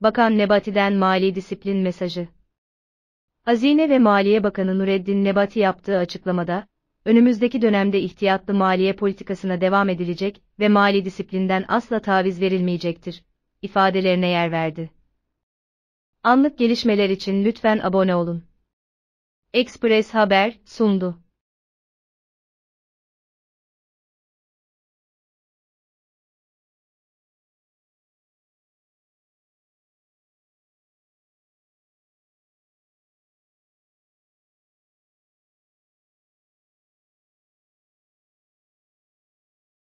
Bakan Nebati'den mali disiplin mesajı. Hazine ve Maliye Bakanı Nureddin Nebati yaptığı açıklamada, önümüzdeki dönemde ihtiyatlı maliye politikasına devam edilecek ve mali disiplinden asla taviz verilmeyecektir, ifadelerine yer verdi. Anlık gelişmeler için lütfen abone olun. Express Haber sundu.